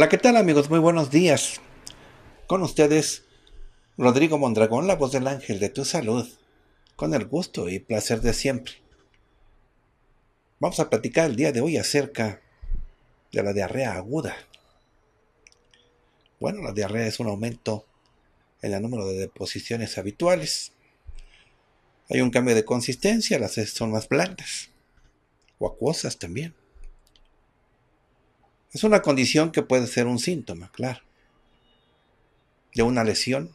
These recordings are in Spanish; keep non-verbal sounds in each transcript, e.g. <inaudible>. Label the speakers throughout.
Speaker 1: Hola, ¿qué tal amigos? Muy buenos días. Con ustedes, Rodrigo Mondragón, la voz del ángel de tu salud, con el gusto y placer de siempre. Vamos a platicar el día de hoy acerca de la diarrea aguda. Bueno, la diarrea es un aumento en el número de deposiciones habituales. Hay un cambio de consistencia, las heces son más blandas o acuosas también. Es una condición que puede ser un síntoma, claro, de una lesión,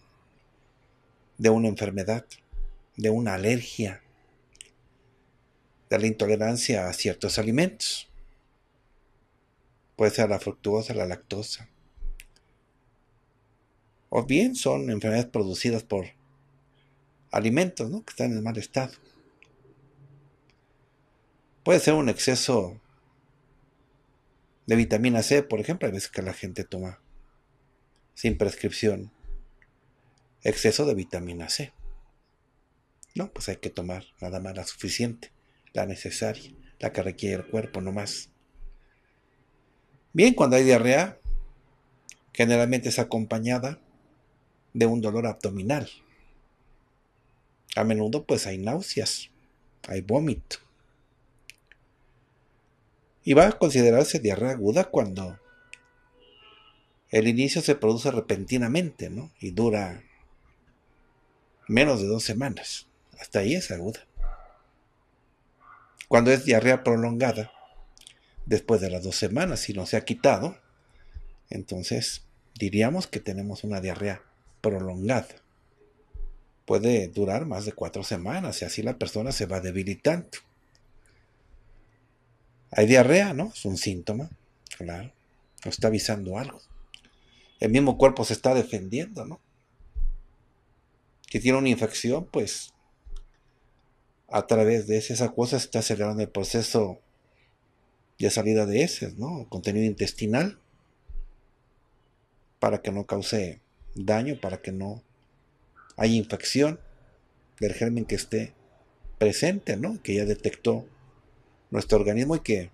Speaker 1: de una enfermedad, de una alergia, de la intolerancia a ciertos alimentos. Puede ser la fructuosa, la lactosa. O bien son enfermedades producidas por alimentos ¿no? que están en mal estado. Puede ser un exceso de vitamina C, por ejemplo, hay veces que la gente toma sin prescripción exceso de vitamina C. No, pues hay que tomar nada más la suficiente, la necesaria, la que requiere el cuerpo, no más. Bien, cuando hay diarrea, generalmente es acompañada de un dolor abdominal. A menudo pues hay náuseas, hay vómito y va a considerarse diarrea aguda cuando el inicio se produce repentinamente, Y dura menos de dos semanas. Hasta ahí es aguda. Cuando es diarrea prolongada, después de las dos semanas, si no se ha quitado, entonces diríamos que tenemos una diarrea prolongada. Puede durar más de cuatro semanas y así la persona se va debilitando. Hay diarrea, ¿no? Es un síntoma, claro. está avisando algo. El mismo cuerpo se está defendiendo, ¿no? Que tiene una infección, pues a través de esa cosa se está acelerando el proceso de salida de heces, ¿no? Contenido intestinal para que no cause daño, para que no haya infección del germen que esté presente, ¿no? Que ya detectó nuestro organismo y que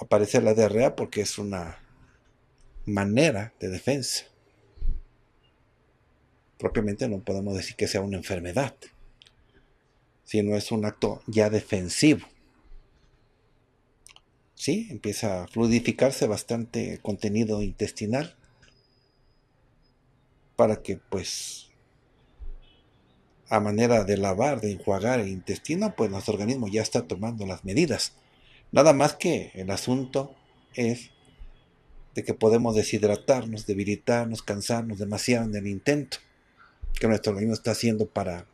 Speaker 1: aparece la diarrea porque es una manera de defensa. Propiamente no podemos decir que sea una enfermedad, sino es un acto ya defensivo. ¿Sí? Empieza a fluidificarse bastante contenido intestinal para que pues a manera de lavar, de enjuagar el intestino, pues nuestro organismo ya está tomando las medidas. Nada más que el asunto es de que podemos deshidratarnos, debilitarnos, cansarnos demasiado en el intento que nuestro organismo está haciendo para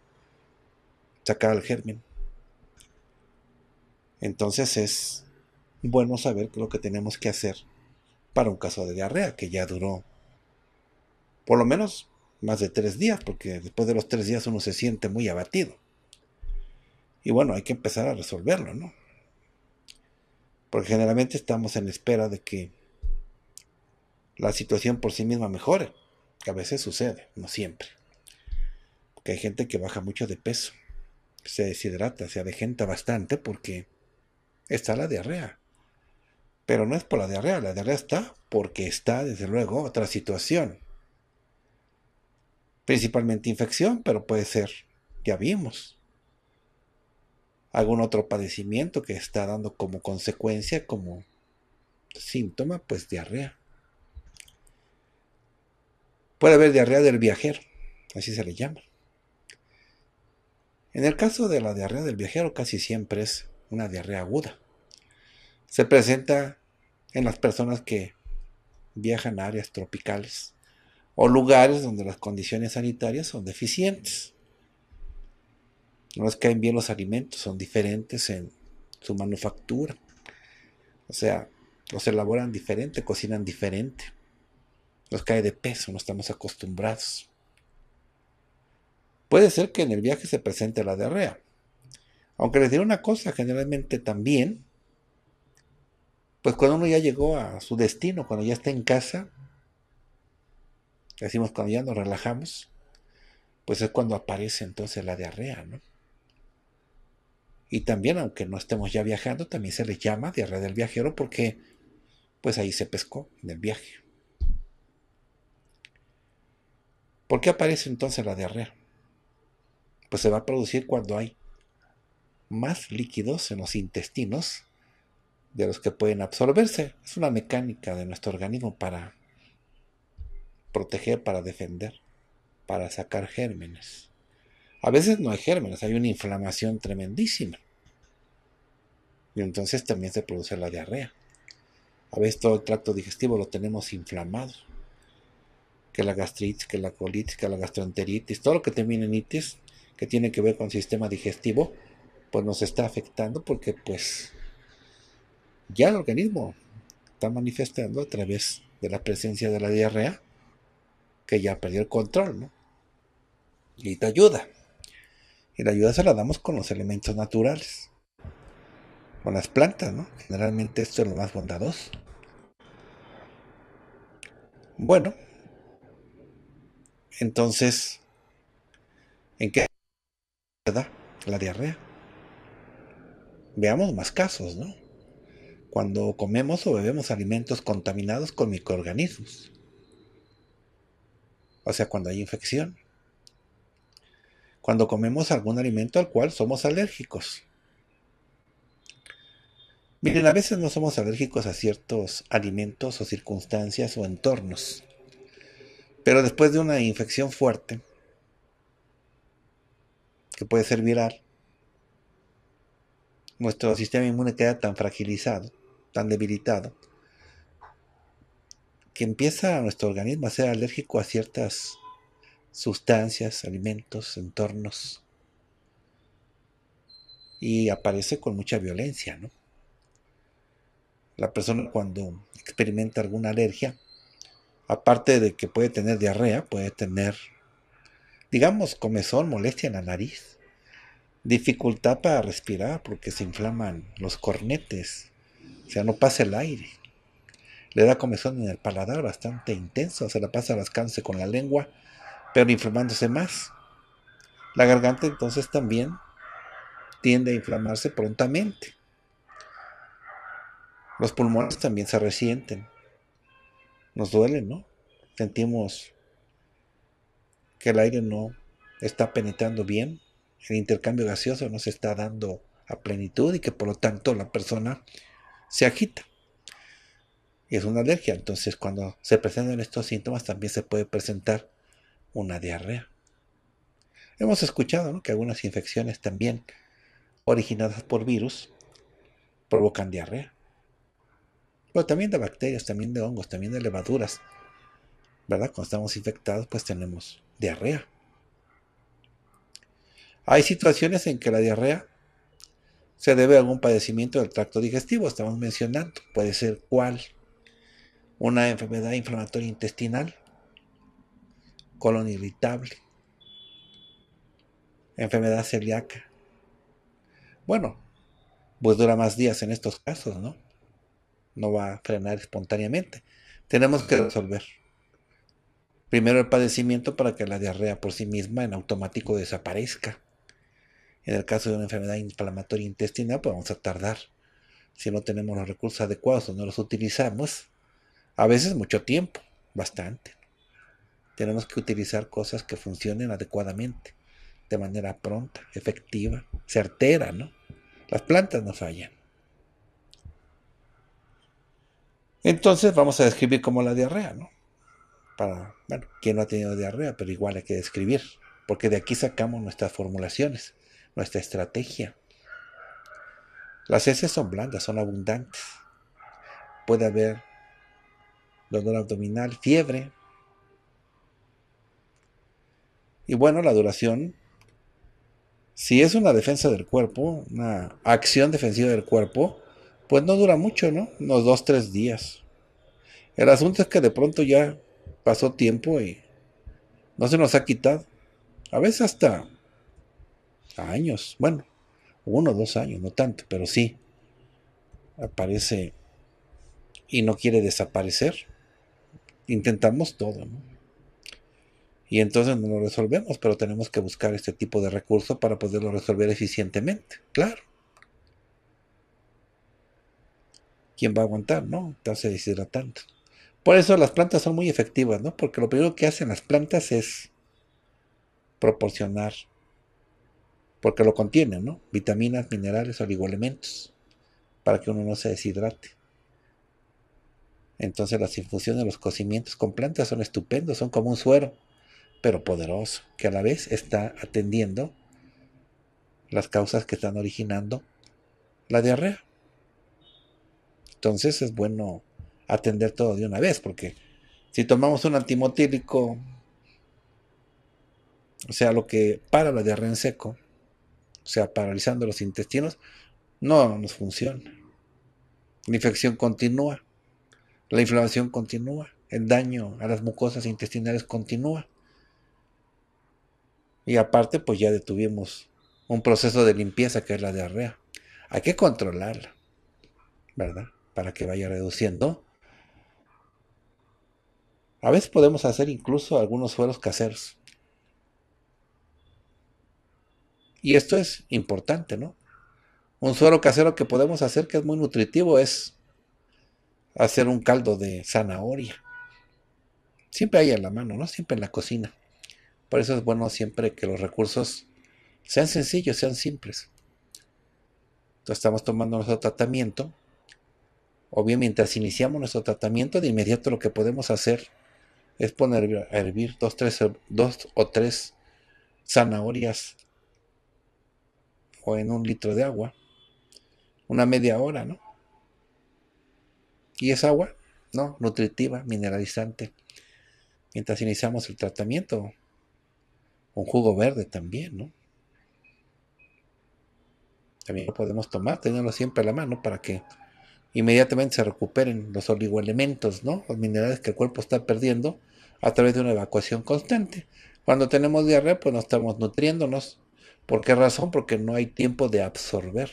Speaker 1: sacar al germen. Entonces es bueno saber lo que tenemos que hacer para un caso de diarrea que ya duró por lo menos más de tres días, porque después de los tres días uno se siente muy abatido. Y bueno, hay que empezar a resolverlo, ¿no? Porque generalmente estamos en espera de que la situación por sí misma mejore, que a veces sucede, no siempre. Porque hay gente que baja mucho de peso, se deshidrata, se adegenta bastante porque está la diarrea. Pero no es por la diarrea, la diarrea está porque está, desde luego, otra situación Principalmente infección, pero puede ser, ya vimos, algún otro padecimiento que está dando como consecuencia, como síntoma, pues diarrea. Puede haber diarrea del viajero, así se le llama. En el caso de la diarrea del viajero casi siempre es una diarrea aguda. Se presenta en las personas que viajan a áreas tropicales o lugares donde las condiciones sanitarias son deficientes. No les caen bien los alimentos, son diferentes en su manufactura. O sea, los elaboran diferente, cocinan diferente. Nos cae de peso, no estamos acostumbrados. Puede ser que en el viaje se presente la diarrea. Aunque les diré una cosa, generalmente también, pues cuando uno ya llegó a su destino, cuando ya está en casa, decimos cuando ya nos relajamos, pues es cuando aparece entonces la diarrea, ¿no? Y también, aunque no estemos ya viajando, también se le llama diarrea del viajero porque pues ahí se pescó en el viaje. ¿Por qué aparece entonces la diarrea? Pues se va a producir cuando hay más líquidos en los intestinos de los que pueden absorberse. Es una mecánica de nuestro organismo para proteger, para defender, para sacar gérmenes. A veces no hay gérmenes, hay una inflamación tremendísima. Y entonces también se produce la diarrea. A veces todo el tracto digestivo lo tenemos inflamado. Que la gastritis, que la colitis, que la gastroenteritis, todo lo que termina en itis, que tiene que ver con el sistema digestivo, pues nos está afectando porque pues ya el organismo está manifestando a través de la presencia de la diarrea que ya perdió el control, ¿no? Y te ayuda. Y la ayuda se la damos con los elementos naturales, con las plantas, ¿no? Generalmente esto es lo más bondadoso. Bueno, entonces, ¿en qué se da la diarrea? Veamos más casos, ¿no? Cuando comemos o bebemos alimentos contaminados con microorganismos o sea, cuando hay infección. Cuando comemos algún alimento al cual somos alérgicos. Miren, a veces no somos alérgicos a ciertos alimentos o circunstancias o entornos. Pero después de una infección fuerte, que puede ser viral, nuestro sistema inmune queda tan fragilizado, tan debilitado, que empieza nuestro organismo a ser alérgico a ciertas sustancias, alimentos, entornos. Y aparece con mucha violencia, ¿no? La persona cuando experimenta alguna alergia, aparte de que puede tener diarrea, puede tener, digamos, comezón, molestia en la nariz, dificultad para respirar porque se inflaman los cornetes, o sea, no pasa el aire. Le da comezón en el paladar bastante intenso, se la pasa rascándose con la lengua, pero inflamándose más. La garganta entonces también tiende a inflamarse prontamente. Los pulmones también se resienten. Nos duele, ¿no? Sentimos que el aire no está penetrando bien, el intercambio gaseoso no se está dando a plenitud y que por lo tanto la persona se agita es una alergia. Entonces, cuando se presentan estos síntomas, también se puede presentar una diarrea. Hemos escuchado que algunas infecciones también originadas por virus provocan diarrea. Pero también de bacterias, también de hongos, también de levaduras. ¿Verdad? Cuando estamos infectados, pues tenemos diarrea. Hay situaciones en que la diarrea se debe a algún padecimiento del tracto digestivo, estamos mencionando. Puede ser cuál, una enfermedad inflamatoria intestinal, colon irritable, enfermedad celíaca. Bueno, pues dura más días en estos casos, ¿no? No va a frenar espontáneamente. Tenemos que resolver. Primero el padecimiento para que la diarrea por sí misma en automático desaparezca. En el caso de una enfermedad inflamatoria intestinal, pues vamos a tardar. Si no tenemos los recursos adecuados o no los utilizamos, a veces mucho tiempo, bastante. Tenemos que utilizar cosas que funcionen adecuadamente, de manera pronta, efectiva, certera, ¿no? Las plantas no fallan. Entonces vamos a describir como la diarrea, ¿no? Para, bueno, quien no ha tenido diarrea, pero igual hay que describir, porque de aquí sacamos nuestras formulaciones, nuestra estrategia. Las heces son blandas, son abundantes. Puede haber dolor abdominal, fiebre. Y bueno, la duración, si es una defensa del cuerpo, una acción defensiva del cuerpo, pues no dura mucho, ¿no? Unos dos, tres días. El asunto es que de pronto ya pasó tiempo y no se nos ha quitado. A veces hasta años, bueno, uno o dos años, no tanto, pero sí, aparece y no quiere desaparecer intentamos todo, ¿no? Y entonces no lo resolvemos, pero tenemos que buscar este tipo de recurso para poderlo resolver eficientemente, claro. ¿Quién va a aguantar, no? Estarse deshidratando. Por eso las plantas son muy efectivas, ¿no? Porque lo primero que hacen las plantas es proporcionar, porque lo contienen, ¿no? Vitaminas, minerales, oligoelementos, para que uno no se deshidrate. Entonces las infusiones, los cocimientos con plantas son estupendos, son como un suero, pero poderoso, que a la vez está atendiendo las causas que están originando la diarrea. Entonces es bueno atender todo de una vez, porque si tomamos un antimotílico, o sea, lo que para la diarrea en seco, o sea, paralizando los intestinos, no nos funciona. La infección continúa. La inflamación continúa, el daño a las mucosas intestinales continúa. Y aparte, pues ya detuvimos un proceso de limpieza que es la diarrea. Hay que controlarla, ¿verdad? Para que vaya reduciendo. A veces podemos hacer incluso algunos suelos caseros. Y esto es importante, ¿no? Un suelo casero que podemos hacer que es muy nutritivo es hacer un caldo de zanahoria. Siempre hay en la mano, ¿no? Siempre en la cocina. Por eso es bueno siempre que los recursos sean sencillos, sean simples. Entonces estamos tomando nuestro tratamiento. O bien mientras iniciamos nuestro tratamiento, de inmediato lo que podemos hacer es poner a hervir dos, dos o tres zanahorias o en un litro de agua. Una media hora, ¿no? Y es agua, ¿no? Nutritiva, mineralizante. Mientras iniciamos el tratamiento, un jugo verde también, ¿no? También lo podemos tomar, teniéndolo siempre a la mano para que inmediatamente se recuperen los oligoelementos, ¿no? Los minerales que el cuerpo está perdiendo a través de una evacuación constante. Cuando tenemos diarrea, pues no estamos nutriéndonos. ¿Por qué razón? Porque no hay tiempo de absorber.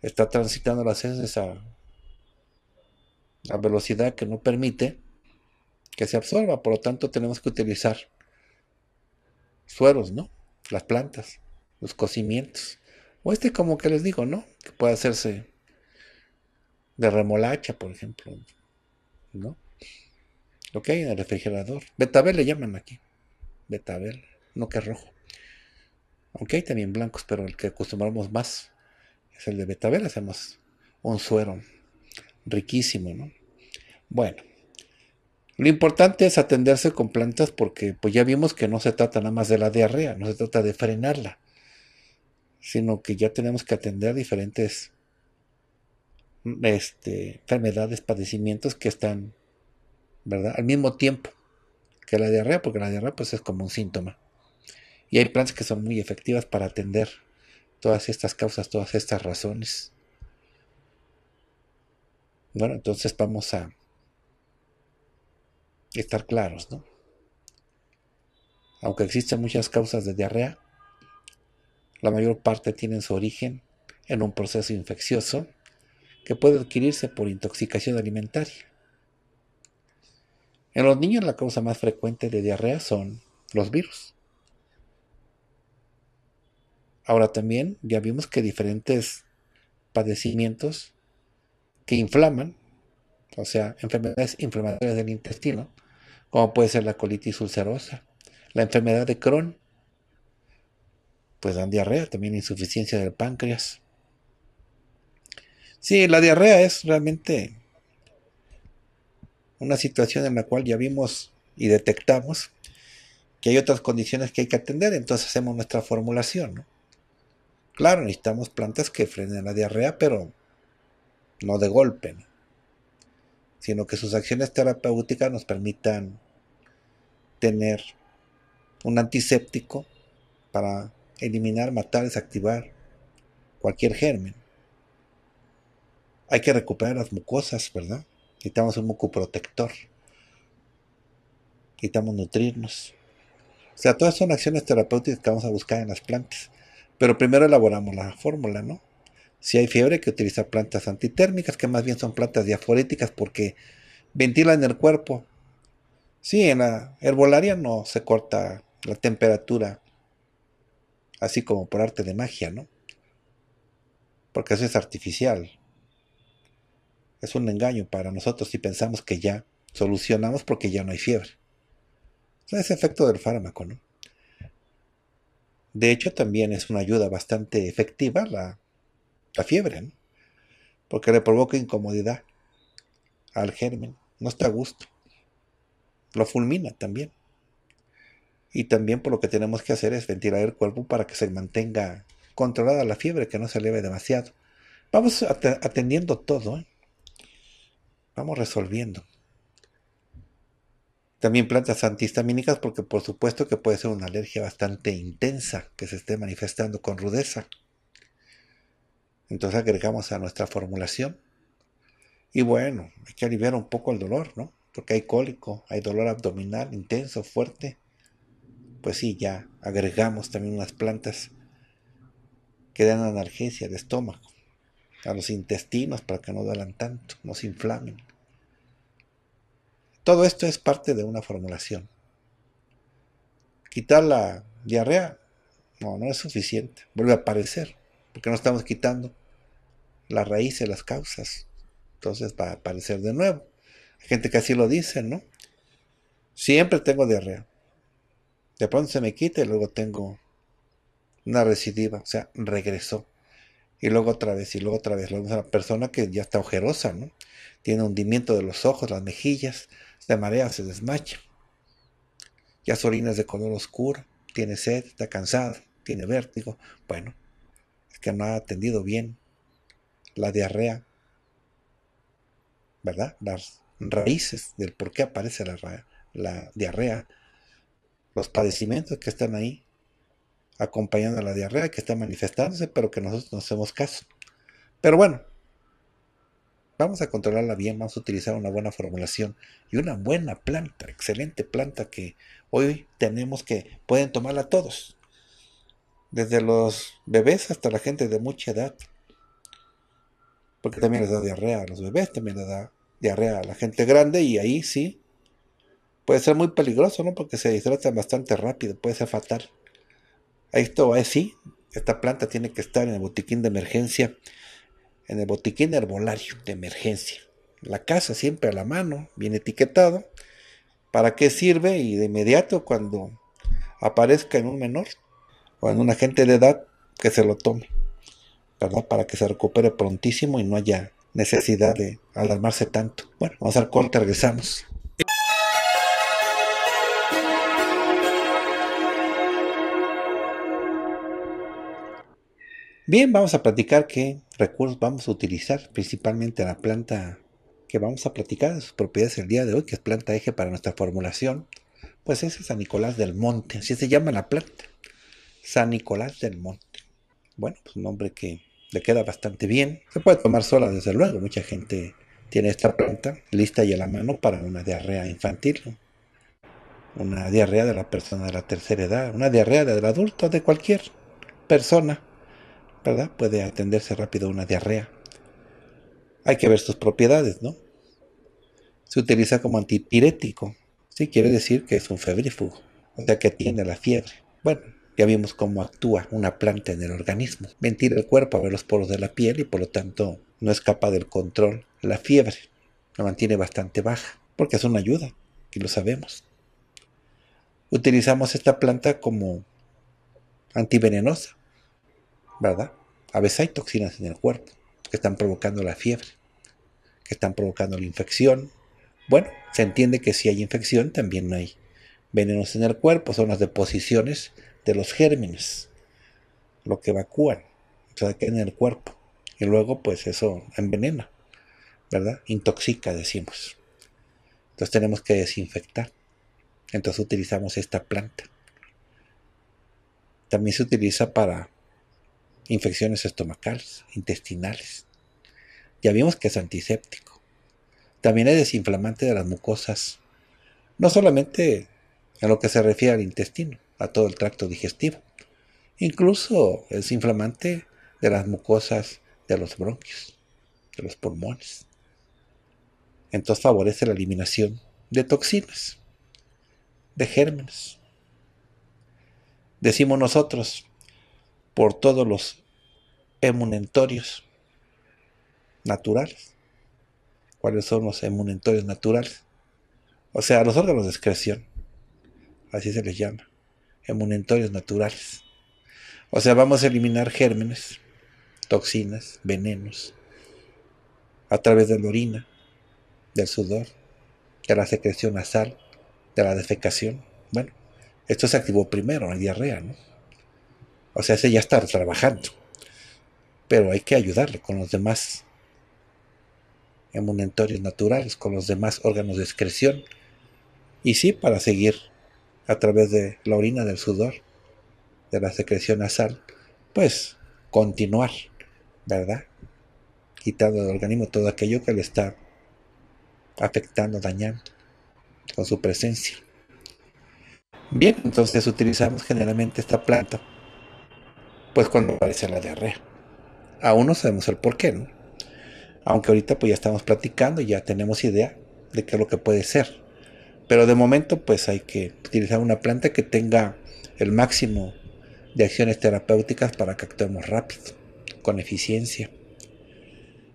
Speaker 1: Está transitando las heces a a velocidad que no permite que se absorba. Por lo tanto, tenemos que utilizar sueros, ¿no? Las plantas, los cocimientos. O este, como que les digo, ¿no? Que puede hacerse de remolacha, por ejemplo, ¿no? Lo que hay en el refrigerador. Betabel le llaman aquí. Betabel, no que es rojo. Aunque hay también blancos, pero el que acostumbramos más es el de betabel. Hacemos un suero riquísimo, ¿no? Bueno, lo importante es atenderse con plantas porque pues ya vimos que no se trata nada más de la diarrea, no se trata de frenarla, sino que ya tenemos que atender diferentes este, enfermedades, padecimientos que están, ¿verdad? Al mismo tiempo que la diarrea, porque la diarrea pues es como un síntoma. Y hay plantas que son muy efectivas para atender todas estas causas, todas estas razones. Bueno, entonces vamos a estar claros, ¿no? Aunque existen muchas causas de diarrea, la mayor parte tienen su origen en un proceso infeccioso que puede adquirirse por intoxicación alimentaria. En los niños la causa más frecuente de diarrea son los virus. Ahora también ya vimos que diferentes padecimientos que inflaman, o sea, enfermedades inflamatorias del intestino, como puede ser la colitis ulcerosa, la enfermedad de Crohn, pues dan diarrea, también insuficiencia del páncreas. Sí, la diarrea es realmente una situación en la cual ya vimos y detectamos que hay otras condiciones que hay que atender, entonces hacemos nuestra formulación. ¿no? Claro, necesitamos plantas que frenen la diarrea, pero no de golpe, sino que sus acciones terapéuticas nos permitan tener un antiséptico para eliminar, matar, desactivar cualquier germen. Hay que recuperar las mucosas, ¿verdad? Necesitamos un mucoprotector. quitamos nutrirnos. O sea, todas son acciones terapéuticas que vamos a buscar en las plantas. Pero primero elaboramos la fórmula, ¿no? Si hay fiebre, hay que utilizar plantas antitérmicas, que más bien son plantas diaforéticas porque ventilan el cuerpo. Sí, en la herbolaria no se corta la temperatura, así como por arte de magia, ¿no? Porque eso es artificial. Es un engaño para nosotros si pensamos que ya solucionamos porque ya no hay fiebre. Es efecto del fármaco, ¿no? De hecho, también es una ayuda bastante efectiva la la fiebre, porque le provoca incomodidad al germen, no está a gusto, lo fulmina también. Y también por lo que tenemos que hacer es ventilar el cuerpo para que se mantenga controlada la fiebre, que no se eleve demasiado. Vamos atendiendo todo, ¿eh? vamos resolviendo. También plantas antihistamínicas porque por supuesto que puede ser una alergia bastante intensa que se esté manifestando con rudeza. Entonces agregamos a nuestra formulación. Y bueno, hay que aliviar un poco el dolor, ¿no? Porque hay cólico, hay dolor abdominal intenso, fuerte. Pues sí, ya agregamos también unas plantas que dan analgesia al estómago, a los intestinos para que no duelan tanto, no se inflamen. Todo esto es parte de una formulación. Quitar la diarrea, no es suficiente. Vuelve a aparecer, porque no estamos quitando las raíces, las causas. Entonces va a aparecer de nuevo. Hay gente que así lo dice, ¿no? Siempre tengo diarrea. De pronto se me quita y luego tengo una recidiva, o sea, regresó. Y luego otra vez, y luego otra vez. La persona que ya está ojerosa, ¿no? Tiene hundimiento de los ojos, las mejillas, se marea, se desmacha. Ya su orina es de color oscuro, tiene sed, está cansada, tiene vértigo. Bueno, es que no ha atendido bien la diarrea, ¿verdad? Las raíces del por qué aparece la, diarrea, los padecimientos que están ahí acompañando a la diarrea, que está manifestándose, pero que nosotros no hacemos caso. Pero bueno, vamos a controlarla bien, vamos a utilizar una buena formulación y una buena planta, excelente planta que hoy tenemos que pueden tomarla todos, desde los bebés hasta la gente de mucha edad porque también les da diarrea a los bebés, también les da diarrea a la gente grande y ahí sí puede ser muy peligroso, ¿no? Porque se hidratan bastante rápido, puede ser fatal. Esto es sí, esta planta tiene que estar en el botiquín de emergencia, en el botiquín herbolario de emergencia. La casa siempre a la mano, bien etiquetado, para qué sirve y de inmediato cuando aparezca en un menor o en una gente de edad que se lo tome. Para que se recupere prontísimo y no haya necesidad de alarmarse tanto. Bueno, vamos al corte, regresamos. Bien, vamos a platicar qué recursos vamos a utilizar, principalmente la planta que vamos a platicar de sus propiedades el día de hoy, que es planta eje para nuestra formulación, pues es San Nicolás del Monte, así se llama la planta, San Nicolás del Monte. Bueno, pues un nombre que le queda bastante bien. Se puede tomar sola, desde luego. Mucha gente tiene esta planta lista y a la mano para una diarrea infantil. Una diarrea de la persona de la tercera edad, una diarrea del adulto, de cualquier persona, ¿verdad? Puede atenderse rápido una diarrea. Hay que ver sus propiedades, ¿no? Se utiliza como antipirético, ¿sí? Quiere decir que es un febrífugo, o sea que tiene la fiebre. Bueno, ya vimos cómo actúa una planta en el organismo. mentir el cuerpo a ver los poros de la piel y por lo tanto no escapa del control. La fiebre la mantiene bastante baja porque es una ayuda y lo sabemos. Utilizamos esta planta como antivenenosa, ¿verdad? A veces hay toxinas en el cuerpo que están provocando la fiebre, que están provocando la infección. Bueno, se entiende que si hay infección también hay venenos en el cuerpo, son las deposiciones de los gérmenes, lo que evacúan, o sea, que en el cuerpo. Y luego, pues eso envenena, ¿verdad? Intoxica, decimos. Entonces tenemos que desinfectar. Entonces utilizamos esta planta. También se utiliza para infecciones estomacales, intestinales. Ya vimos que es antiséptico. También es desinflamante de las mucosas. No solamente en lo que se refiere al intestino, a todo el tracto digestivo. Incluso es inflamante de las mucosas de los bronquios, de los pulmones. Entonces favorece la eliminación de toxinas, de gérmenes. Decimos nosotros, por todos los emunentorios naturales. ¿Cuáles son los emunentorios naturales? O sea, los órganos de excreción. Así se les llama emunentorios naturales. O sea, vamos a eliminar gérmenes, toxinas, venenos, a través de la orina, del sudor, de la secreción nasal, de la defecación. Bueno, esto se activó primero, la diarrea, ¿no? O sea, ese ya está trabajando. Pero hay que ayudarle con los demás emunentorios naturales, con los demás órganos de excreción. Y sí, para seguir a través de la orina, del sudor, de la secreción nasal, pues continuar, ¿verdad? Quitando del organismo todo aquello que le está afectando, dañando con su presencia. Bien, entonces utilizamos generalmente esta planta, pues cuando aparece la diarrea. Aún no sabemos el por qué, ¿no? Aunque ahorita pues ya estamos platicando, y ya tenemos idea de qué es lo que puede ser. Pero de momento pues hay que utilizar una planta que tenga el máximo de acciones terapéuticas para que actuemos rápido, con eficiencia.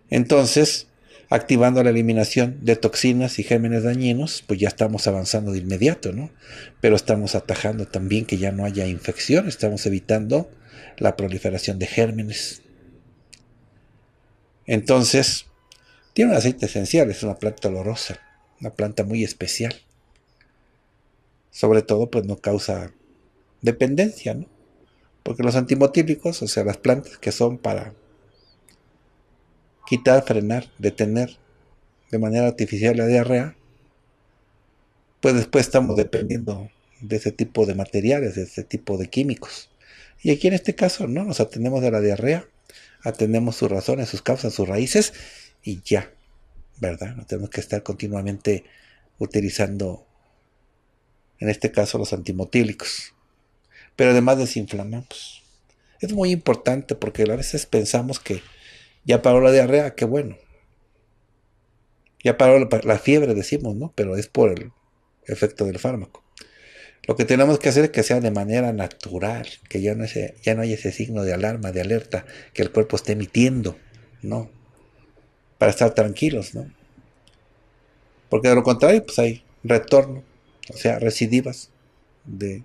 Speaker 1: Entonces, activando la eliminación de toxinas y gérmenes dañinos, pues ya estamos avanzando de inmediato, ¿no? Pero estamos atajando también que ya no haya infección, estamos evitando la proliferación de gérmenes. Entonces, tiene un aceite esencial, es una planta olorosa, una planta muy especial sobre todo pues no causa dependencia, ¿no? Porque los antimotípicos o sea, las plantas que son para quitar, frenar, detener de manera artificial la diarrea, pues después estamos dependiendo de ese tipo de materiales, de ese tipo de químicos. Y aquí en este caso, no, nos atendemos de la diarrea, atendemos sus razones, sus causas, sus raíces y ya, ¿verdad? No tenemos que estar continuamente utilizando en este caso los antimotílicos. Pero además desinflamamos. Es muy importante porque a veces pensamos que ya paró la diarrea, ah, qué bueno. Ya paró la, fiebre, decimos, ¿no? Pero es por el efecto del fármaco. Lo que tenemos que hacer es que sea de manera natural, que ya no, ya no haya ese signo de alarma, de alerta que el cuerpo esté emitiendo, ¿no? Para estar tranquilos, ¿no? Porque de lo contrario, pues hay retorno o sea, recidivas de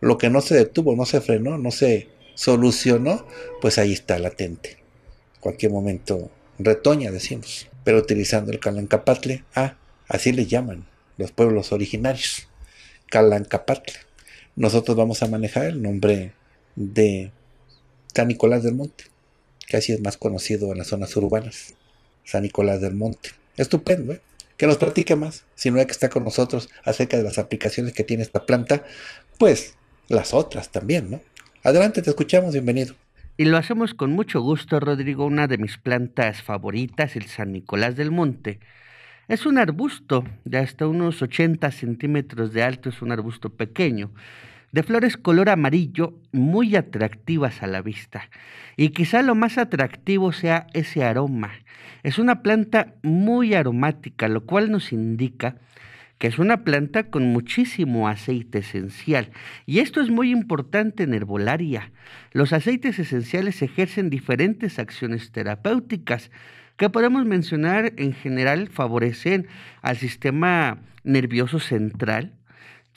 Speaker 1: lo que no se detuvo, no se frenó, no se solucionó, pues ahí está latente. Cualquier momento retoña, decimos, pero utilizando el calancapatle, ah, así le llaman los pueblos originarios, calancapatle. Nosotros vamos a manejar el nombre de San Nicolás del Monte, que así es más conocido en las zonas urbanas, San Nicolás del Monte. Estupendo, ¿eh? que nos practique más, si no hay que está con nosotros acerca de las aplicaciones que
Speaker 2: tiene esta planta, pues las otras también, ¿no? Adelante, te escuchamos, bienvenido. Y lo hacemos con mucho gusto, Rodrigo, una de mis plantas favoritas, el San Nicolás del Monte. Es un arbusto de hasta unos 80 centímetros de alto, es un arbusto pequeño de flores color amarillo muy atractivas a la vista. Y quizá lo más atractivo sea ese aroma. Es una planta muy aromática, lo cual nos indica que es una planta con muchísimo aceite esencial. Y esto es muy importante en herbolaria. Los aceites esenciales ejercen diferentes acciones terapéuticas que podemos mencionar en general favorecen al sistema nervioso central,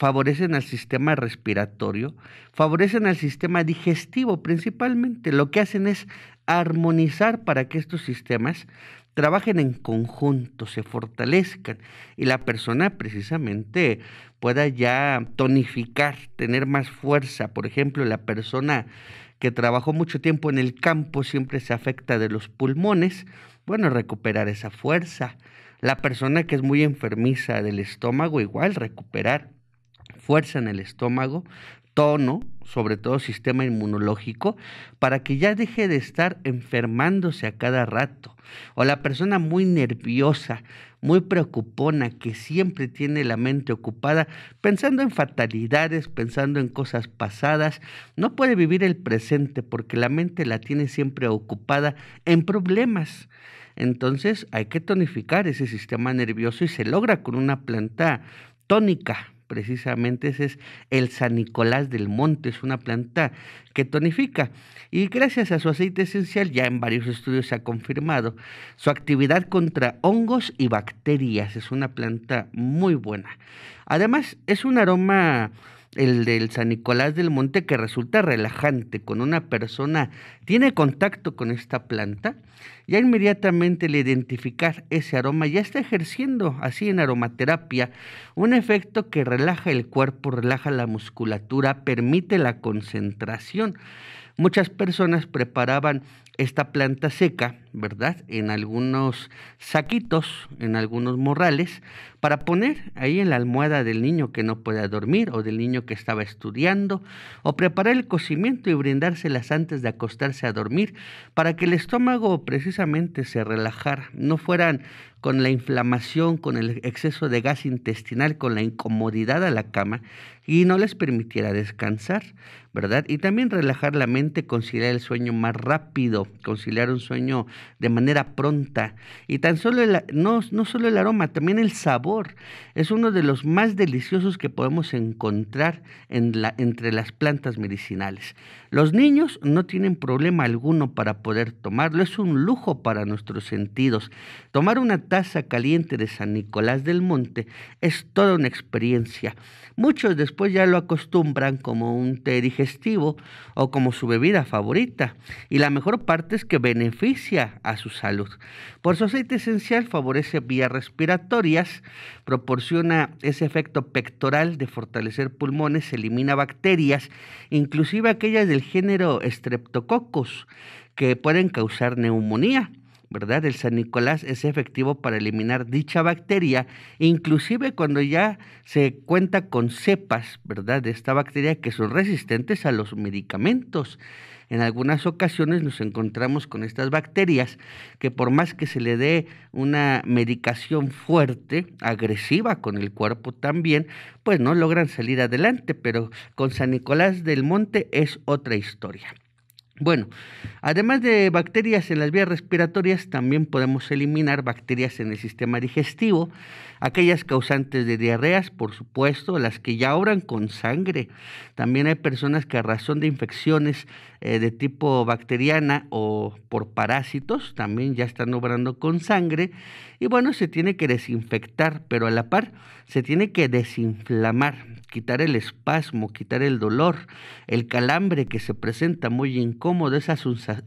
Speaker 2: favorecen al sistema respiratorio, favorecen al sistema digestivo principalmente. Lo que hacen es armonizar para que estos sistemas trabajen en conjunto, se fortalezcan y la persona precisamente pueda ya tonificar, tener más fuerza. Por ejemplo, la persona que trabajó mucho tiempo en el campo siempre se afecta de los pulmones, bueno, recuperar esa fuerza. La persona que es muy enfermiza del estómago, igual recuperar fuerza en el estómago, tono, sobre todo sistema inmunológico, para que ya deje de estar enfermándose a cada rato. O la persona muy nerviosa, muy preocupona, que siempre tiene la mente ocupada, pensando en fatalidades, pensando en cosas pasadas, no puede vivir el presente porque la mente la tiene siempre ocupada en problemas. Entonces hay que tonificar ese sistema nervioso y se logra con una planta tónica precisamente ese es el San Nicolás del Monte, es una planta que tonifica y gracias a su aceite esencial ya en varios estudios se ha confirmado su actividad contra hongos y bacterias, es una planta muy buena. Además es un aroma el del San Nicolás del Monte, que resulta relajante con una persona, tiene contacto con esta planta, ya inmediatamente le identificar ese aroma ya está ejerciendo así en aromaterapia un efecto que relaja el cuerpo, relaja la musculatura, permite la concentración. Muchas personas preparaban esta planta seca ¿verdad? En algunos saquitos, en algunos morrales, para poner ahí en la almohada del niño que no pueda dormir o del niño que estaba estudiando, o preparar el cocimiento y brindárselas antes de acostarse a dormir, para que el estómago precisamente se relajara, no fueran con la inflamación, con el exceso de gas intestinal, con la incomodidad a la cama y no les permitiera descansar, ¿verdad? Y también relajar la mente, conciliar el sueño más rápido, conciliar un sueño de manera pronta. Y tan solo no, no solo el aroma, también el sabor. Es uno de los más deliciosos que podemos encontrar entre las plantas medicinales. Los niños no tienen problema alguno para poder tomarlo. Es un lujo para nuestros sentidos. Tomar una taza caliente de San Nicolás del Monte es toda una experiencia. Muchos después ya lo acostumbran como un té digestivo o como su bebida favorita. Y la mejor parte es que beneficia a su salud. Por su aceite esencial favorece vías respiratorias, proporciona ese efecto pectoral de fortalecer pulmones, elimina bacterias, inclusive aquellas del género Streptococcus, que pueden causar neumonía. ¿verdad? El San Nicolás es efectivo para eliminar dicha bacteria, inclusive cuando ya se cuenta con cepas, ¿verdad? De esta bacteria que son resistentes a los medicamentos en algunas ocasiones nos encontramos con estas bacterias que por más que se le dé una medicación fuerte, agresiva con el cuerpo también, pues no logran salir adelante, pero con San Nicolás del Monte es otra historia. Bueno, además de bacterias en las vías respiratorias, también podemos eliminar bacterias en el sistema digestivo, aquellas causantes de diarreas, por supuesto, las que ya obran con sangre. También hay personas que a razón de infecciones eh, de tipo bacteriana o por parásitos, también ya están obrando con sangre. Y bueno, se tiene que desinfectar, pero a la par se tiene que desinflamar, quitar el espasmo, quitar el dolor, el calambre que se presenta muy incómodo cómodo, esa,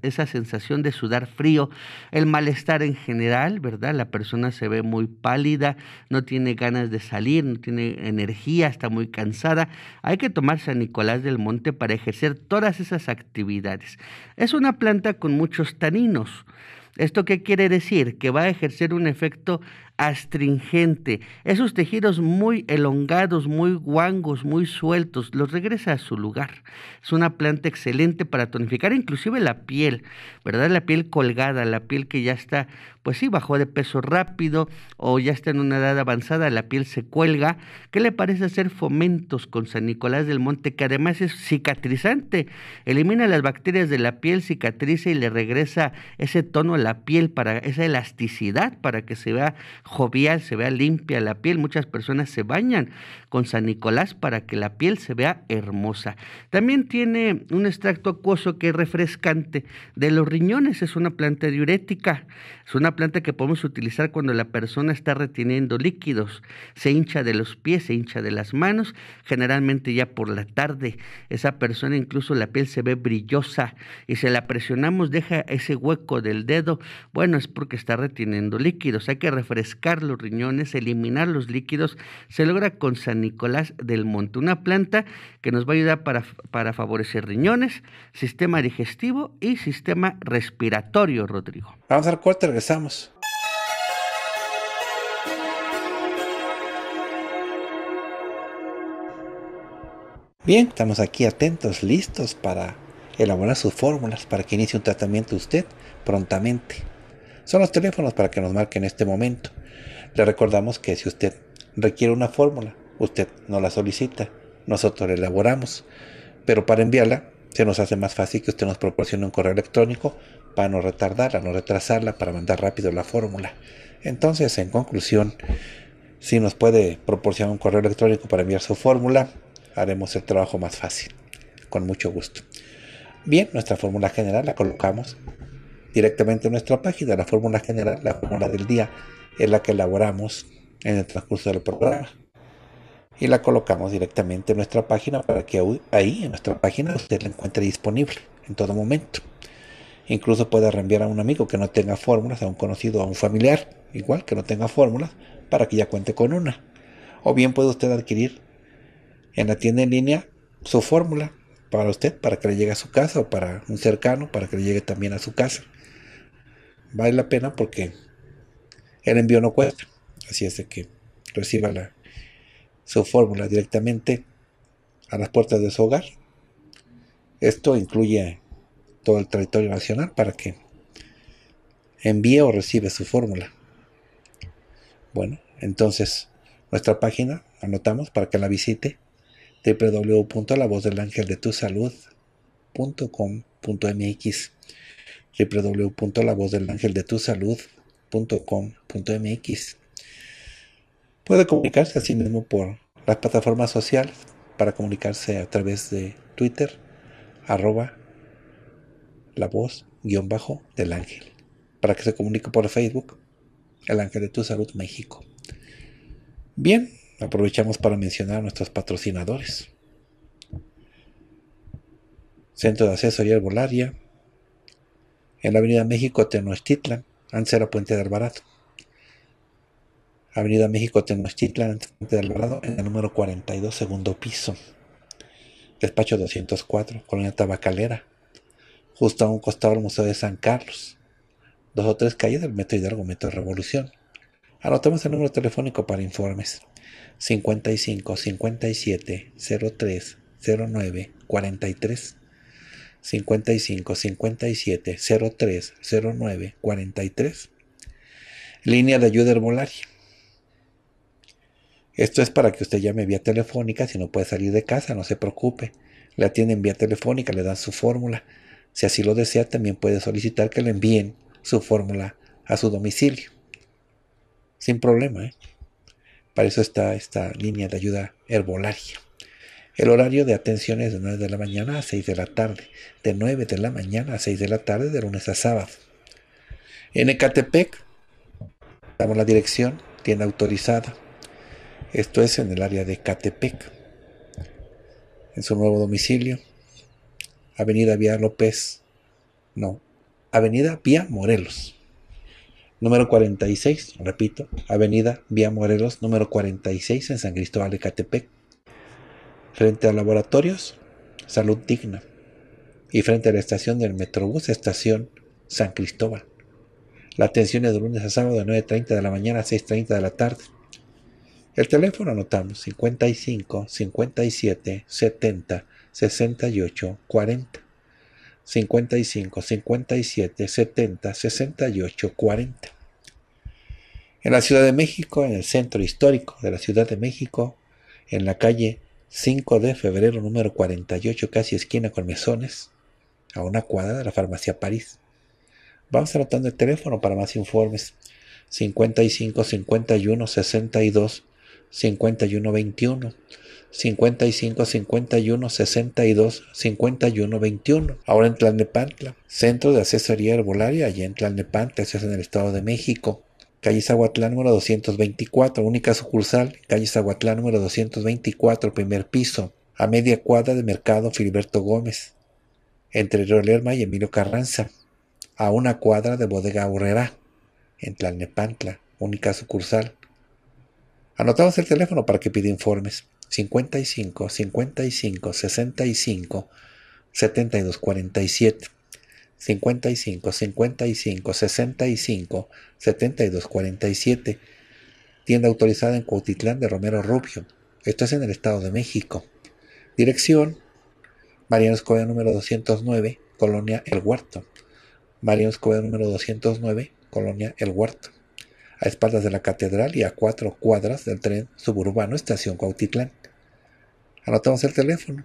Speaker 2: esa sensación de sudar frío, el malestar en general, ¿verdad? La persona se ve muy pálida, no tiene ganas de salir, no tiene energía, está muy cansada. Hay que tomar San Nicolás del Monte para ejercer todas esas actividades. Es una planta con muchos taninos. ¿Esto qué quiere decir? Que va a ejercer un efecto astringente, esos tejidos muy elongados, muy guangos, muy sueltos, los regresa a su lugar. Es una planta excelente para tonificar inclusive la piel, ¿verdad? La piel colgada, la piel que ya está, pues sí, bajó de peso rápido o ya está en una edad avanzada, la piel se cuelga. ¿Qué le parece hacer fomentos con San Nicolás del Monte, que además es cicatrizante? Elimina las bacterias de la piel, cicatriza y le regresa ese tono a la piel para esa elasticidad para que se vea jovial, se vea limpia la piel. Muchas personas se bañan con San Nicolás para que la piel se vea hermosa. También tiene un extracto acuoso que es refrescante de los riñones, es una planta diurética, es una planta que podemos utilizar cuando la persona está reteniendo líquidos, se hincha de los pies, se hincha de las manos, generalmente ya por la tarde, esa persona incluso la piel se ve brillosa y se la presionamos, deja ese hueco del dedo, bueno, es porque está reteniendo líquidos, hay que refrescar los riñones, eliminar los líquidos, se logra con San Nicolás del Monte, una planta que nos va a ayudar para, favorecer riñones, sistema digestivo y sistema respiratorio, Rodrigo. Vamos al corte, regresamos.
Speaker 1: Bien, estamos aquí atentos, listos para elaborar sus fórmulas para que inicie un tratamiento usted prontamente. Son los teléfonos para que nos marquen en este momento. Le recordamos que si usted requiere una fórmula Usted no la solicita, nosotros la elaboramos, pero para enviarla se nos hace más fácil que usted nos proporcione un correo electrónico para no retardarla, no retrasarla, para mandar rápido la fórmula. Entonces, en conclusión, si nos puede proporcionar un correo electrónico para enviar su fórmula, haremos el trabajo más fácil, con mucho gusto. Bien, nuestra fórmula general la colocamos directamente en nuestra página. La fórmula general, la fórmula del día, es la que elaboramos en el transcurso del programa y la colocamos directamente en nuestra página para que ahí en nuestra página usted la encuentre disponible en todo momento. Incluso puede reenviar a un amigo que no tenga fórmulas, a un conocido, a un familiar, igual que no tenga fórmulas, para que ya cuente con una. O bien puede usted adquirir en la tienda en línea su fórmula para usted, para que le llegue a su casa o para un cercano, para que le llegue también a su casa. Vale la pena porque el envío no cuesta. Así es de que reciba la, su fórmula directamente a las puertas de su hogar. Esto incluye todo el territorio nacional para que envíe o reciba su fórmula. Bueno, entonces nuestra página anotamos para que la visite www.lavozdelangeldetusalud.com.mx www.lavozdelangeldetusalud.com.mx Puede comunicarse a sí mismo por las plataformas sociales para comunicarse a través de Twitter, arroba la voz guión bajo del ángel. Para que se comunique por Facebook, el ángel de tu salud México. Bien, aprovechamos para mencionar a nuestros patrocinadores. Centro de Asesoría Herbolaria, en la Avenida México, Tenochtitlan, Ancera Puente de Alvarado. Avenida México Tenochtitlan, de Alvarado, en el número 42, segundo piso. Despacho 204, Colonia Tabacalera, justo a un costado del Museo de San Carlos. Dos o tres calles del Metro Hidalgo, Metro Revolución. Anotemos el número telefónico para informes. 55 57 03 09 43 55 57 03 09 43 Línea de ayuda herbolaria esto es para que usted llame vía telefónica si no puede salir de casa, no se preocupe. Le atienden vía telefónica, le dan su fórmula. Si así lo desea, también puede solicitar que le envíen su fórmula a su domicilio. Sin problema, ¿eh? Para eso está esta línea de ayuda herbolaria. El horario de atención es de 9 de la mañana a 6 de la tarde, de 9 de la mañana a 6 de la tarde de lunes a sábado. En Ecatepec, damos la dirección, tienda autorizada, esto es en el área de Catepec, en su nuevo domicilio, Avenida Vía López, no, Avenida Vía Morelos, número 46, repito, Avenida Vía Morelos, número 46 en San Cristóbal de Catepec, frente a laboratorios Salud Digna y frente a la estación del Metrobús, estación San Cristóbal. La atención es de lunes a sábado de 9.30 de la mañana a 6.30 de la tarde. El teléfono anotamos 55 57 70 68 40. 55 57 70 68 40. En la Ciudad de México, en el centro histórico de la Ciudad de México, en la calle 5 de febrero número 48, casi esquina con mesones, a una cuadra de la farmacia París. Vamos anotando el teléfono para más informes. 55 51 62 51, 21, 55, 51, 62, 51, 21. Ahora en Tlalnepantla, Centro de Asesoría Herbolaria, allá en Tlalnepantla, eso es en el Estado de México. Calle Zahuatlán número 224, única sucursal, calle Zahuatlán número 224, primer piso, a media cuadra de Mercado Filiberto Gómez, entre Rolerma y Emilio Carranza, a una cuadra de Bodega Urrera, en Tlalnepantla, única sucursal, Anotamos el teléfono para que pida informes. 55 55 65 72 47. 55 55 65 72 47. Tienda autorizada en Cuautitlán de Romero Rubio. Esto es en el Estado de México. Dirección: Mariano Escobedo número 209, Colonia El Huerto. Mariano Escobedo número 209, Colonia El Huerto a espaldas de la catedral y a cuatro cuadras del tren suburbano Estación Cuautitlán. Anotamos el teléfono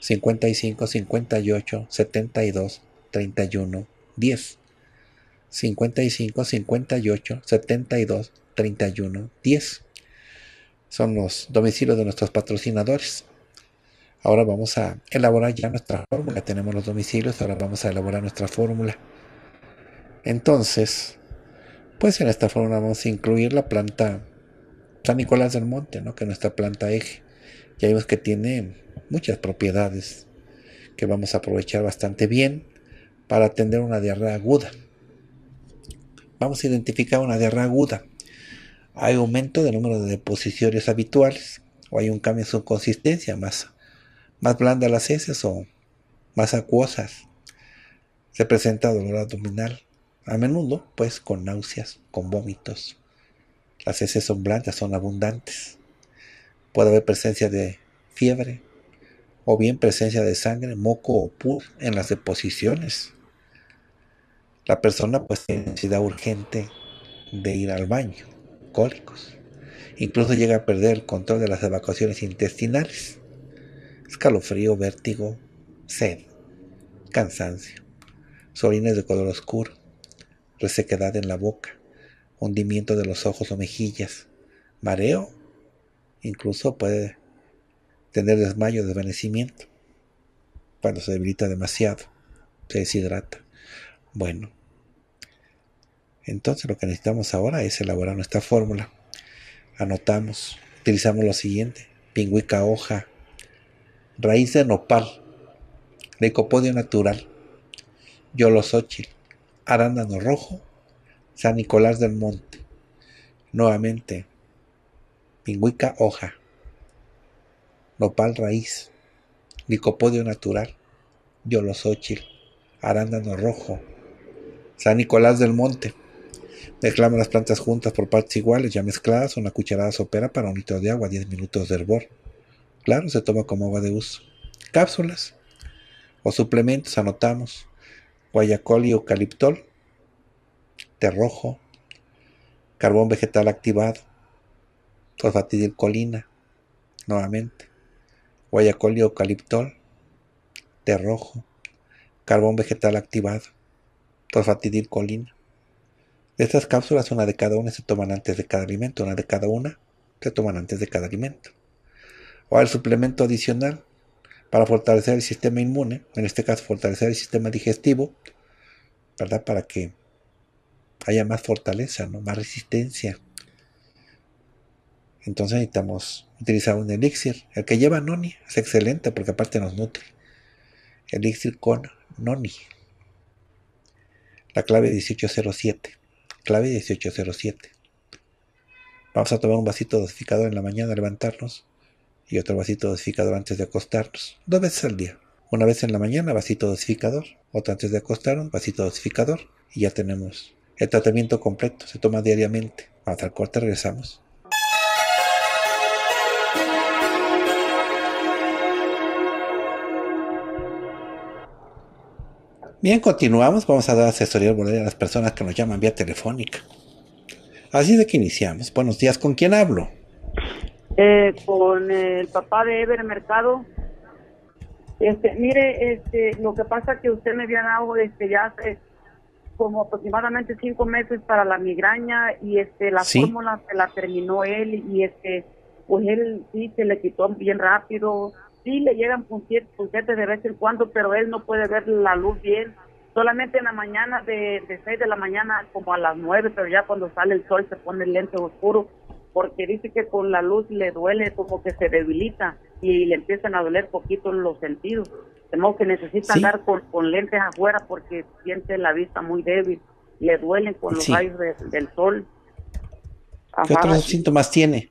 Speaker 1: 55 58 72 31 10 55 58 72 31 10 son los domicilios de nuestros patrocinadores. Ahora vamos a elaborar ya nuestra fórmula. Tenemos los domicilios, ahora vamos a elaborar nuestra fórmula. Entonces, pues en esta forma vamos a incluir la planta San Nicolás del Monte, ¿no? que es nuestra planta eje. Ya vimos que tiene muchas propiedades que vamos a aprovechar bastante bien para atender una diarrea aguda. Vamos a identificar una diarrea aguda. Hay aumento del número de deposiciones habituales o hay un cambio en su consistencia, más, más blanda las heces o más acuosas. Se presenta dolor abdominal, a menudo pues con náuseas, con vómitos. Las heces son blancas, son abundantes. Puede haber presencia de fiebre o bien presencia de sangre, moco o pus en las deposiciones. La persona pues tiene necesidad urgente de ir al baño, cólicos. Incluso llega a perder el control de las evacuaciones intestinales. Escalofrío, vértigo, sed, cansancio, solines de color oscuro, resequedad en la boca, hundimiento de los ojos o mejillas, mareo, incluso puede tener desmayo, desvanecimiento, cuando se debilita demasiado, se deshidrata. Bueno, entonces lo que necesitamos ahora es elaborar nuestra fórmula. Anotamos, utilizamos lo siguiente, pingüica hoja, raíz de nopal, lecopodio natural, yolosóchil, Arándano Rojo, San Nicolás del Monte. Nuevamente, pingüica hoja, nopal raíz, licopodio natural, yolosóchil, arándano rojo, San Nicolás del Monte. Mezclamos las plantas juntas por partes iguales, ya mezcladas, una cucharada sopera para un litro de agua, 10 minutos de hervor. Claro, se toma como agua de uso. Cápsulas o suplementos, anotamos guayacol y eucaliptol, té rojo, carbón vegetal activado, fosfatidilcolina, nuevamente, guayacol y eucaliptol, té rojo, carbón vegetal activado, fosfatidilcolina. De estas cápsulas, una de cada una se toman antes de cada alimento, una de cada una se toman antes de cada alimento. O el suplemento adicional, para fortalecer el sistema inmune, en este caso fortalecer el sistema digestivo, ¿verdad? Para que haya más fortaleza, ¿no? Más resistencia. Entonces necesitamos utilizar un elixir. El que lleva noni es excelente porque aparte nos nutre. Elixir con noni. La clave 1807. Clave 1807. Vamos a tomar un vasito dosificado en la mañana, levantarnos y otro vasito dosificador antes de acostarnos, dos veces al día. Una vez en la mañana, vasito dosificador, otra antes de acostarnos, vasito dosificador, y ya tenemos el tratamiento completo. Se toma diariamente. Hasta el corte regresamos. Bien, continuamos. Vamos a dar asesoría al volver a las personas que nos llaman vía telefónica. Así de que iniciamos. Buenos días, ¿con quién hablo?
Speaker 3: Eh, con el papá de Ever Mercado. Este, mire, este, lo que pasa que usted me había dado este, ya hace como aproximadamente cinco meses para la migraña y este, la fórmula se la terminó él y este, pues él sí se le quitó bien rápido. Sí le llegan puntetes de vez en cuando, pero él no puede ver la luz bien solamente en la mañana de, de 6 de la mañana como a las 9, pero ya cuando sale el sol se pone el lente oscuro porque dice que con la luz le duele, como que se debilita y le empiezan a doler poquito los sentidos. tenemos que necesita andar con, lentes afuera porque siente la vista muy débil, le duelen con los rayos del sol.
Speaker 1: ¿Qué otros síntomas tiene?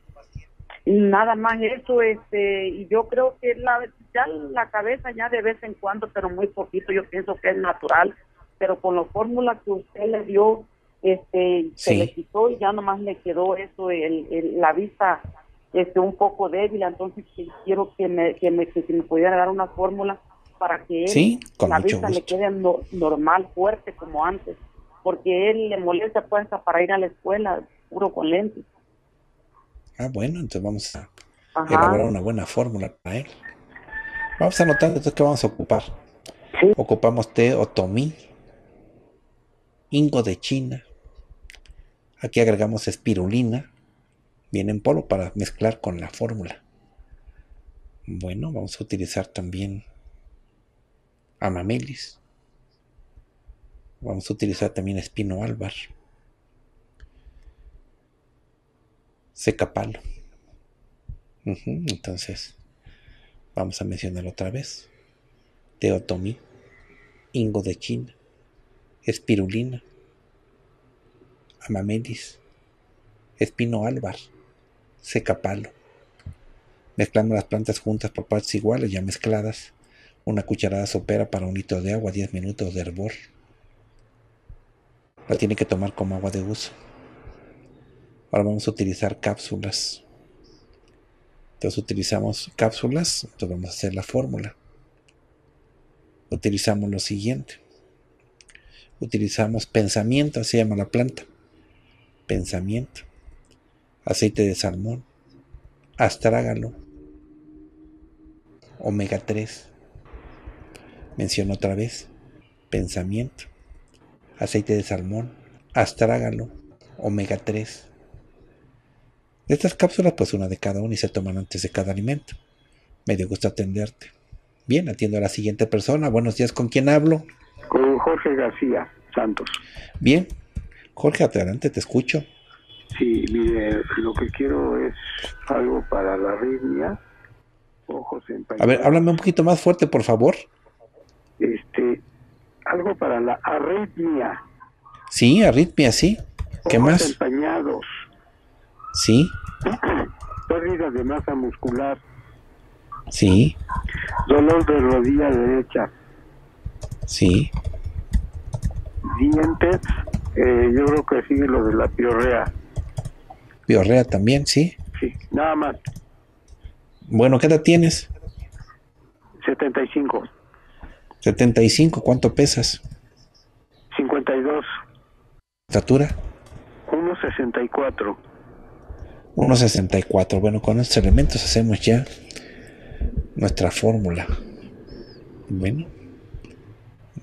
Speaker 3: Nada más eso, este, y yo creo que la, ya la cabeza ya de vez en cuando, pero muy poquito, yo pienso que es natural, pero con la fórmula que usted le dio, este se le quitó y ya nomás le quedó eso, el, la vista este un poco débil, entonces quiero que me, que me, pudiera dar una fórmula para que la vista le quede normal, fuerte como antes, porque él le molesta pues para ir a la escuela puro con lentes.
Speaker 1: Ah, bueno, entonces vamos a elaborar una buena fórmula para él. Vamos a anotar entonces que vamos a ocupar. Ocupamos té otomí, ingo de China, Aquí agregamos espirulina, viene en polvo para mezclar con la fórmula. Bueno, vamos a utilizar también amamelis. Vamos a utilizar también espino álvar. Seca palo. entonces, vamos a mencionar otra vez. Teotomí, ingo de China, espirulina, Amamelis, Espino Álvar, Secapalo. Mezclamos las plantas juntas por partes iguales ya mezcladas, una cucharada sopera para un litro de agua, 10 minutos de hervor. La tiene que tomar como agua de uso. Ahora vamos a utilizar cápsulas. Entonces utilizamos cápsulas, entonces vamos a hacer la fórmula. Utilizamos lo siguiente. Utilizamos pensamiento, así se llama la planta pensamiento, aceite de salmón, astrágalo, omega 3, menciono otra vez, pensamiento, aceite de salmón, astrágalo, omega 3. estas cápsulas, pues una de cada una y se toman antes de cada alimento. Me dio gusto atenderte. Bien, atiendo a la siguiente persona. Buenos días, ¿con quién hablo? Con Jorge García Santos. Bien, Jorge, adelante, te escucho. Sí, mire, lo que quiero es algo para la arritmia, ojos empañados. A ver, háblame un poquito más fuerte, por favor.
Speaker 3: Este, algo para la arritmia.
Speaker 1: Sí, arritmia, sí. ¿Qué ojos más?
Speaker 3: empañados.
Speaker 1: Sí. <clears throat>
Speaker 3: Pérdida de masa muscular.
Speaker 1: Sí. Dolor de rodilla derecha. Sí. Dientes eh, yo creo que sí, lo de la piorrea. Piorrea también, sí.
Speaker 3: Sí, nada más.
Speaker 1: Bueno, ¿qué edad tienes? 75. 75, ¿cuánto pesas? 52. ¿Estatura? 1,64. 1,64. Bueno, con estos elementos hacemos ya nuestra fórmula. Bueno,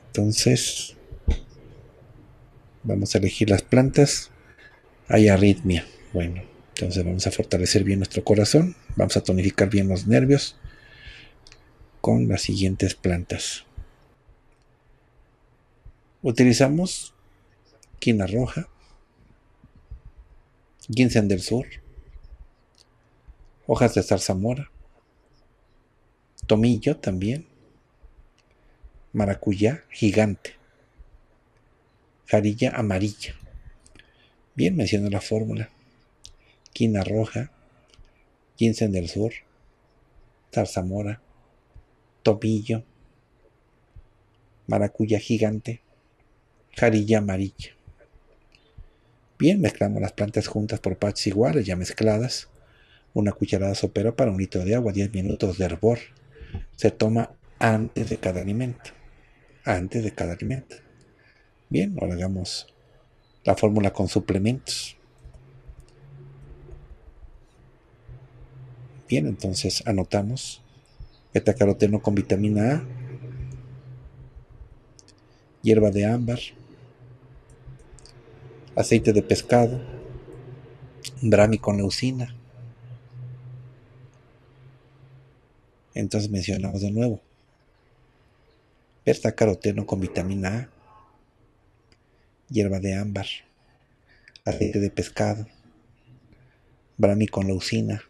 Speaker 1: entonces Vamos a elegir las plantas. Hay arritmia. Bueno, entonces vamos a fortalecer bien nuestro corazón. Vamos a tonificar bien los nervios con las siguientes plantas. Utilizamos quina roja, ginseng del sur, hojas de zarzamora, tomillo también, maracuyá gigante jarilla amarilla. Bien menciono la fórmula. Quina roja, Ginseng del sur, zarzamora, tobillo, maracuya gigante, jarilla amarilla. Bien, mezclamos las plantas juntas por partes iguales, ya mezcladas. Una cucharada sopera para un litro de agua, 10 minutos de hervor. Se toma antes de cada alimento. Antes de cada alimento. Bien, ahora hagamos la fórmula con suplementos. Bien, entonces anotamos betacaroteno con vitamina A, hierba de ámbar, aceite de pescado, brami con leucina. Entonces mencionamos de nuevo Betacaroteno caroteno con vitamina A hierba de ámbar, aceite de pescado, brami con leucina.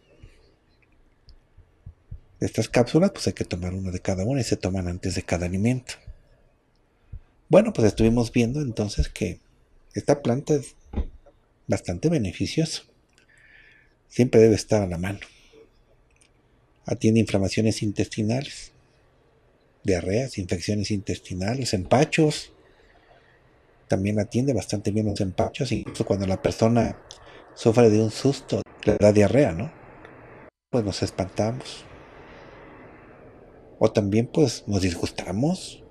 Speaker 1: Estas cápsulas, pues hay que tomar una de cada una y se toman antes de cada alimento. Bueno, pues estuvimos viendo entonces que esta planta es bastante beneficiosa. Siempre debe estar a la mano. Atiende inflamaciones intestinales, diarreas, infecciones intestinales, empachos, también atiende bastante bien los empachos, incluso cuando la persona sufre de un susto, le da diarrea, ¿no? Pues nos espantamos. O también pues nos disgustamos.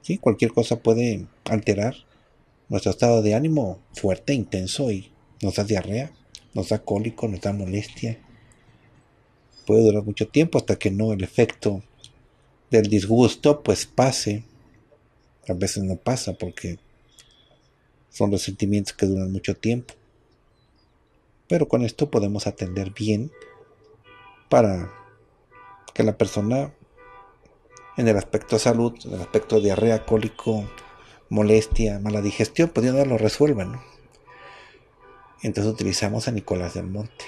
Speaker 1: Sí, cualquier cosa puede alterar nuestro estado de ánimo fuerte, intenso y nos da diarrea, nos da cólico, nos da molestia. Puede durar mucho tiempo hasta que no el efecto del disgusto pues pase a veces no pasa porque son resentimientos que duran mucho tiempo. Pero con esto podemos atender bien para que la persona en el aspecto de salud, en el aspecto de diarrea, cólico, molestia, mala digestión, pues yo no lo resuelva Entonces utilizamos a Nicolás del Monte.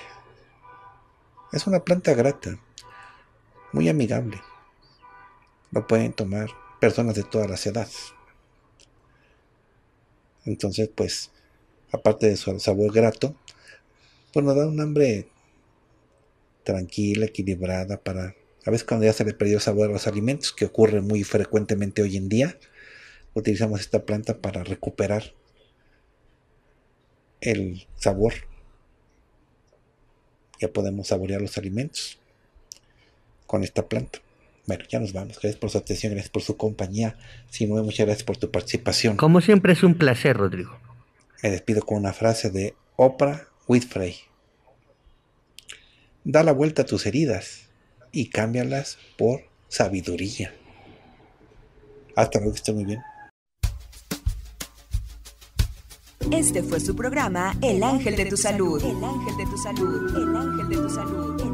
Speaker 1: Es una planta grata, muy amigable. Lo pueden tomar personas de todas las edades. Entonces, pues, aparte de su sabor grato, pues nos da un hambre tranquila, equilibrada, para... A veces cuando ya se le perdió el sabor a los alimentos, que ocurre muy frecuentemente hoy en día, utilizamos esta planta para recuperar el sabor. Ya podemos saborear los alimentos con esta planta. Bueno, ya nos vamos. Gracias por su atención, gracias por su compañía. Si no, muchas gracias por tu participación. Como siempre es un placer, Rodrigo. Me despido con una frase de Oprah Winfrey. Da la vuelta a tus heridas y cámbialas por sabiduría. Hasta luego, muy bien.
Speaker 2: Este fue su programa El Ángel de tu Salud. El Ángel de tu Salud. El Ángel de tu Salud.